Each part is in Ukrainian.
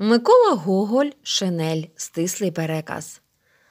Микола Гоголь, Шинель, стислий переказ.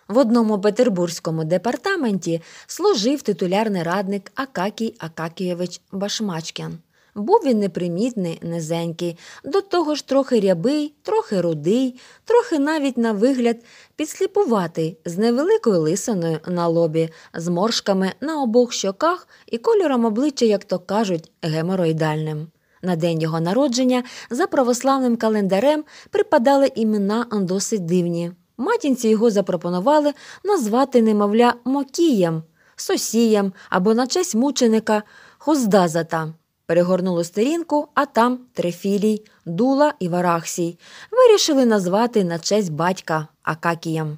В одному петербурзькому департаменті служив титулярний радник Акакій Акакійович Башмачкін. Був він непримітний, низенький, до того ж трохи рябий, трохи рудий, трохи навіть на вигляд підсліпуватий, з невеликою лисиною на лобі, з моршками на обох щоках і кольором обличчя, як то кажуть, гемороїдальним. На день його народження за православним календарем припадали імена досить дивні. Матінці його запропонували назвати немовля Мокієм, Сосієм або на честь мученика Хоздазата. Перегорнули сторінку, а там Трефілій, Дула і Варахсій. Вирішили назвати на честь батька Акакієм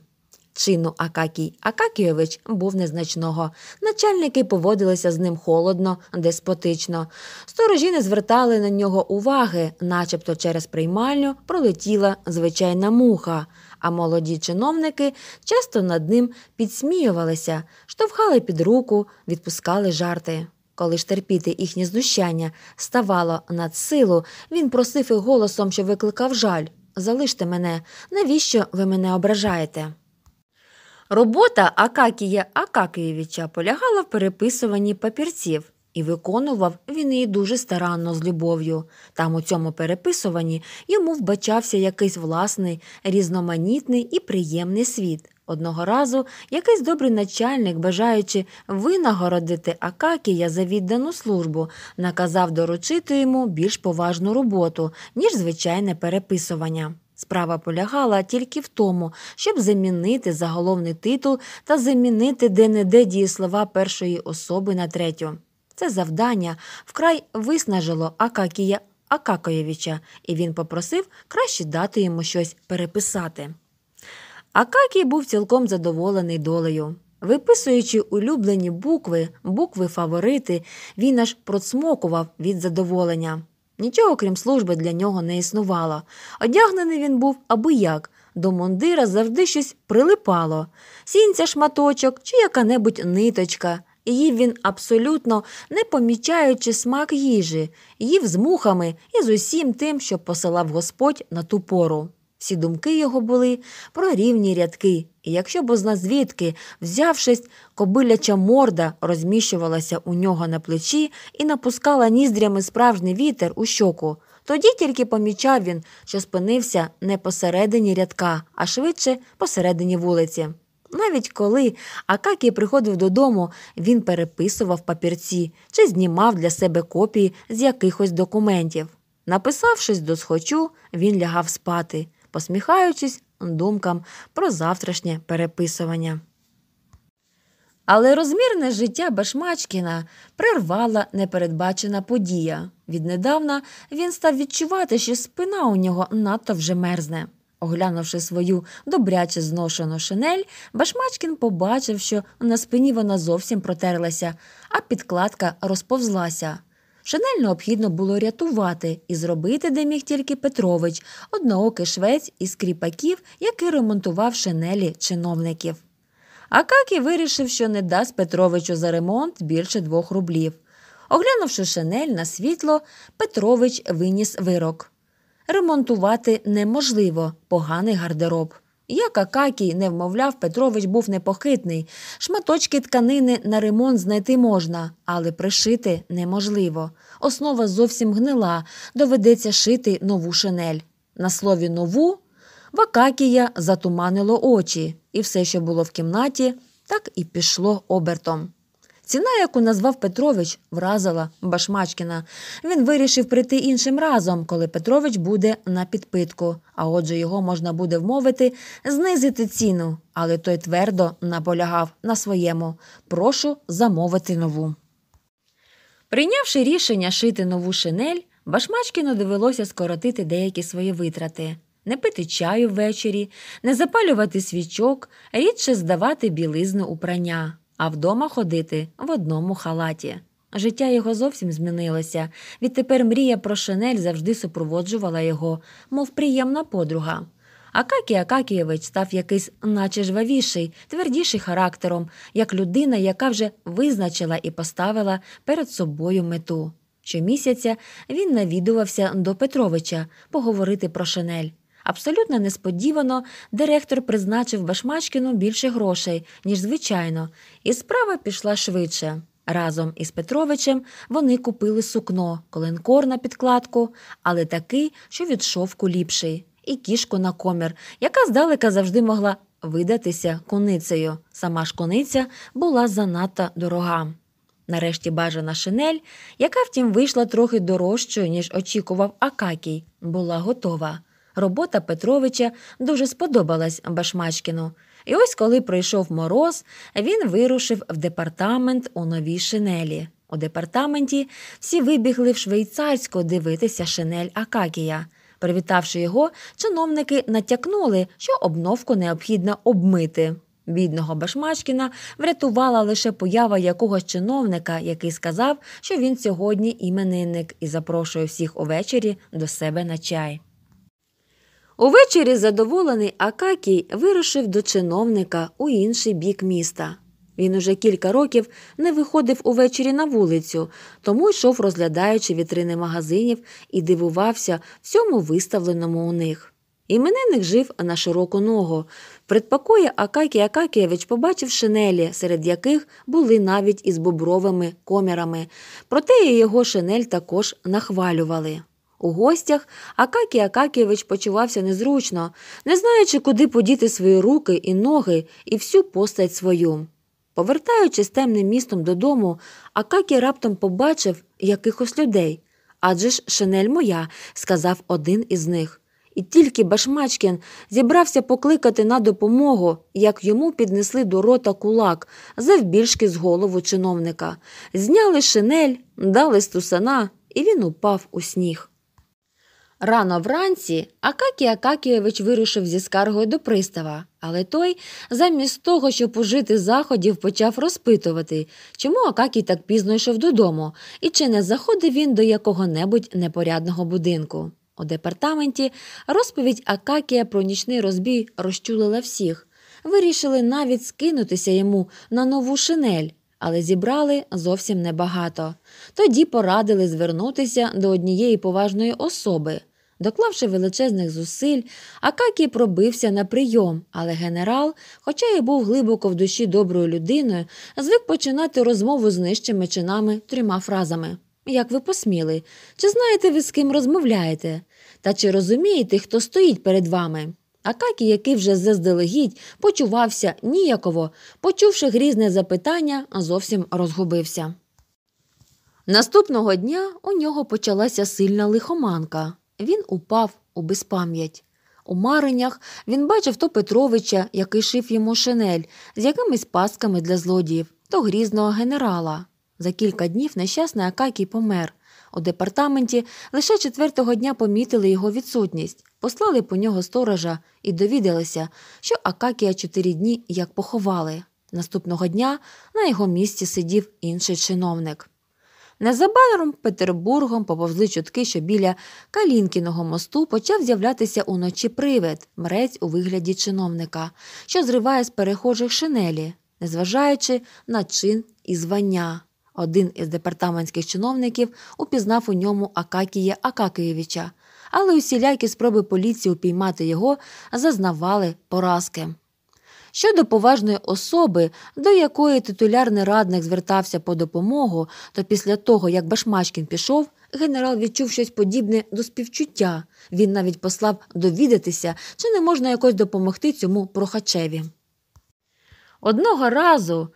чину Акакій Акакійович був незначного. Начальники поводилися з ним холодно, деспотично. Сторожі не звертали на нього уваги, начебто через приймальню пролетіла звичайна муха. А молоді чиновники часто над ним підсміювалися, штовхали під руку, відпускали жарти. Коли ж терпіти їхнє знущання ставало над силу, він просив і голосом, що викликав жаль. Залиште мене, навіщо ви мене ображаєте? Робота Акакія Акакієвича полягала в переписуванні папірців. І виконував він її дуже старанно з любов'ю. Там у цьому переписуванні йому вбачався якийсь власний, різноманітний і приємний світ. Одного разу якийсь добрий начальник, бажаючи винагородити Акакія за віддану службу, наказав доручити йому більш поважну роботу, ніж звичайне переписування. Справа полягала тільки в тому, щоб замінити заголовний титул та замінити де-не-де дієслова першої особи на третю. Це завдання вкрай виснажило Акакія Акакоєвича, і він попросив краще дати йому щось переписати. Акакій був цілком задоволений долею. Виписуючи улюблені букви, букви фаворити, він аж процмокував від задоволення. Нічого, крім служби, для нього не існувало. Одягнений він був аби як. До мундира завжди щось прилипало, сінця шматочок чи яка-небудь ниточка. Їв він абсолютно не помічаючи смак їжі, їв з мухами і з усім тим, що посилав Господь на ту пору. Всі думки його були про рівні рядки, і якщо бозна звідки, взявшись, кобиляча морда розміщувалася у нього на плечі і напускала ніздрями справжній вітер у щоку. Тоді тільки помічав він, що спинився не посередині рядка, а швидше посередині вулиці. Навіть коли Акакі приходив додому, він переписував папірці чи знімав для себе копії з якихось документів. Написавшись до схочу, він лягав спати посміхаючись думкам про завтрашнє переписування. Але розмірне життя Башмачкіна прервала непередбачена подія. Віднедавна він став відчувати, що спина у нього надто вже мерзне. Оглянувши свою добряче зношену шинель, Башмачкін побачив, що на спині вона зовсім протерлася, а підкладка розповзлася. Шинель необхідно було рятувати і зробити, де міг тільки Петрович, одноокий швець із кріпаків, який ремонтував шинелі чиновників. Акакій вирішив, що не дасть Петровичу за ремонт більше двох рублів. Оглянувши шинель на світло, Петрович виніс вирок. Ремонтувати неможливо поганий гардероб. Як Акакій не вмовляв, Петрович був непохитний. Шматочки тканини на ремонт знайти можна, але пришити неможливо. Основа зовсім гнила, доведеться шити нову шинель. На слові нову в Акакія затуманило очі, і все, що було в кімнаті, так і пішло обертом. Ціна, яку назвав Петрович, вразила Башмачкіна. Він вирішив прийти іншим разом, коли Петрович буде на підпитку. А отже, його можна буде вмовити знизити ціну. Але той твердо наполягав на своєму. Прошу замовити нову. Прийнявши рішення шити нову шинель, Башмачкіну довелося скоротити деякі свої витрати. Не пити чаю ввечері, не запалювати свічок, рідше здавати білизну у прання а вдома ходити в одному халаті. Життя його зовсім змінилося. Відтепер мрія про шинель завжди супроводжувала його, мов приємна подруга. Акакій Акакійович став якийсь, наче жвавіший, твердіший характером, як людина, яка вже визначила і поставила перед собою мету. Щомісяця він навідувався до Петровича поговорити про шинель. Абсолютно несподівано директор призначив Башмачкіну більше грошей, ніж звичайно, і справа пішла швидше. Разом із Петровичем вони купили сукно, коленкор на підкладку, але такий, що від шовку ліпший, і кішку на комір, яка здалека завжди могла видатися коницею. Сама ж кониця була занадто дорога. Нарешті бажана шинель, яка, втім, вийшла трохи дорожчою, ніж очікував Акакій, була готова. Робота Петровича дуже сподобалась Башмачкіну. І ось коли пройшов мороз, він вирушив в департамент у новій шинелі. У департаменті всі вибігли в швейцарську дивитися шинель Акакія. Привітавши його, чиновники натякнули, що обновку необхідно обмити. Бідного Башмачкіна врятувала лише поява якогось чиновника, який сказав, що він сьогодні іменинник і запрошує всіх увечері до себе на чай. Увечері задоволений Акакій вирушив до чиновника у інший бік міста. Він уже кілька років не виходив увечері на вулицю, тому йшов, розглядаючи вітрини магазинів і дивувався всьому виставленому у них. Іменинник жив на широку ногу. Предпокоє Акакій Акакієвич побачив шинелі, серед яких були навіть із бобровими комірами. Проте його шинель також нахвалювали. У гостях Акакій Акакійович почувався незручно, не знаючи, куди подіти свої руки і ноги і всю постать свою. Повертаючись темним містом додому, Акакій раптом побачив якихось людей. Адже ж шинель моя, сказав один із них. І тільки Башмачкін зібрався покликати на допомогу, як йому піднесли до рота кулак, завбільшки з голову чиновника. Зняли шинель, дали стусана, і він упав у сніг. Рано вранці Акакій Акакійович вирушив зі скаргою до пристава, але той, замість того, щоб пожити заходів, почав розпитувати, чому Акакій так пізно йшов додому і чи не заходив він до якого-небудь непорядного будинку. У департаменті розповідь Акакія про нічний розбій розчулила всіх. Вирішили навіть скинутися йому на нову шинель. Але зібрали зовсім небагато. Тоді порадили звернутися до однієї поважної особи. Доклавши величезних зусиль, Акакій пробився на прийом, але генерал, хоча й був глибоко в душі доброю людиною, звик починати розмову з нижчими чинами трьома фразами. Як ви посміли? Чи знаєте ви з ким розмовляєте? Та чи розумієте, хто стоїть перед вами? Акакі, який вже заздалегідь, почувався ніяково, почувши грізне запитання, зовсім розгубився. Наступного дня у нього почалася сильна лихоманка. Він упав у безпам'ять. У Маринях він бачив то Петровича, який шив йому шинель, з якимись пасками для злодіїв, то грізного генерала. За кілька днів нещасний Акакій помер. У департаменті лише четвертого дня помітили його відсутність, послали по нього сторожа і довідалися, що Акакія чотири дні як поховали. Наступного дня на його місці сидів інший чиновник. Незабаром Петербургом поповзли чутки, що біля Калінкіного мосту почав з'являтися уночі привид, мрець у вигляді чиновника, що зриває з перехожих шинелі, незважаючи на чин і звання. Один із департаментських чиновників упізнав у ньому Акакія Акакієвича, але усілякі спроби поліції упіймати його зазнавали поразки. Щодо поважної особи, до якої титулярний радник звертався по допомогу, то після того, як Башмачкін пішов, генерал відчув щось подібне до співчуття. Він навіть послав довідатися, чи не можна якось допомогти цьому прохачеві. Одного разу.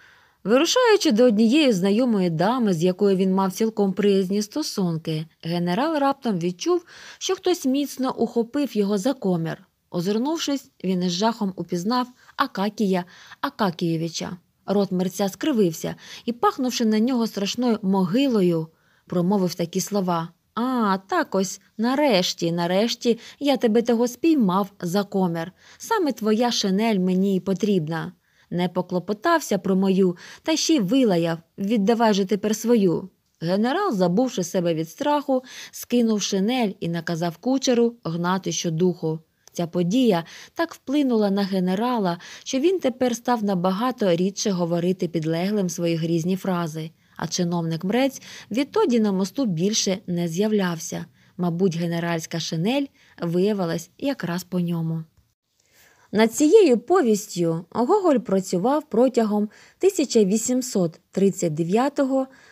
Вирушаючи до однієї знайомої дами, з якою він мав цілком приязні стосунки, генерал раптом відчув, що хтось міцно ухопив його за комір. Озирнувшись, він із жахом упізнав Акакія Акакієвича. Рот мерця скривився і, пахнувши на нього страшною могилою, промовив такі слова. А, так ось нарешті, нарешті я тебе того спіймав за комір. Саме твоя шинель мені і потрібна. Не поклопотався про мою, та ще й вилаяв віддавай же тепер свою. Генерал, забувши себе від страху, скинув шинель і наказав кучеру гнати щодуху. Ця подія так вплинула на генерала, що він тепер став набагато рідше говорити підлеглим свої грізні фрази, а чиновник мрець відтоді на мосту більше не з'являвся. Мабуть, генеральська шинель виявилась якраз по ньому. Над цією повістю Гоголь працював протягом 1839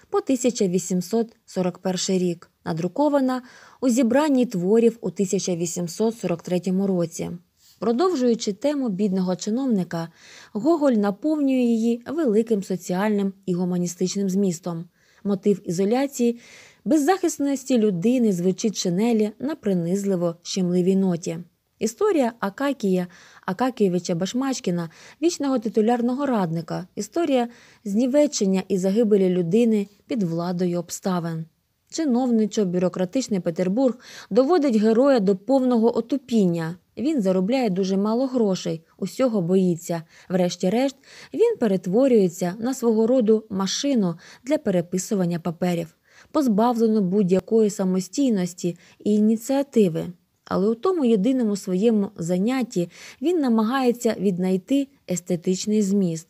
по 1841 рік надрукована у зібранні творів у 1843 році. Продовжуючи тему бідного чиновника, Гоголь наповнює її великим соціальним і гуманістичним змістом. Мотив ізоляції, беззахисності людини звучить шинелі на принизливо щемливій ноті. Історія Акакія Акакійовича Башмачкіна, вічного титулярного радника, історія знівечення і загибелі людини під владою обставин чиновничо бюрократичний Петербург доводить героя до повного отупіння. Він заробляє дуже мало грошей, усього боїться. Врешті-решт, він перетворюється на свого роду машину для переписування паперів, позбавлено будь-якої самостійності і ініціативи. Але у тому єдиному своєму занятті він намагається віднайти естетичний зміст.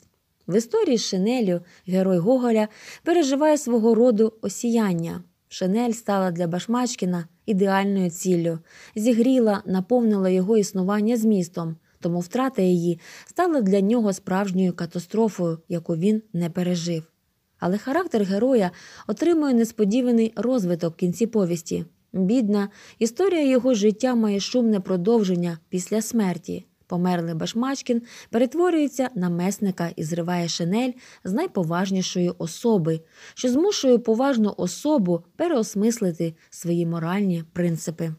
В історії з шинелю герой Гоголя переживає свого роду осіяння. Шинель стала для Башмачкіна ідеальною ціллю, зігріла, наповнила його існування змістом, тому втрата її стала для нього справжньою катастрофою, яку він не пережив. Але характер героя отримує несподіваний розвиток в кінці повісті. Бідна, історія його життя має шумне продовження після смерті померлий Башмачкін перетворюється на месника і зриває шинель з найповажнішої особи, що змушує поважну особу переосмислити свої моральні принципи.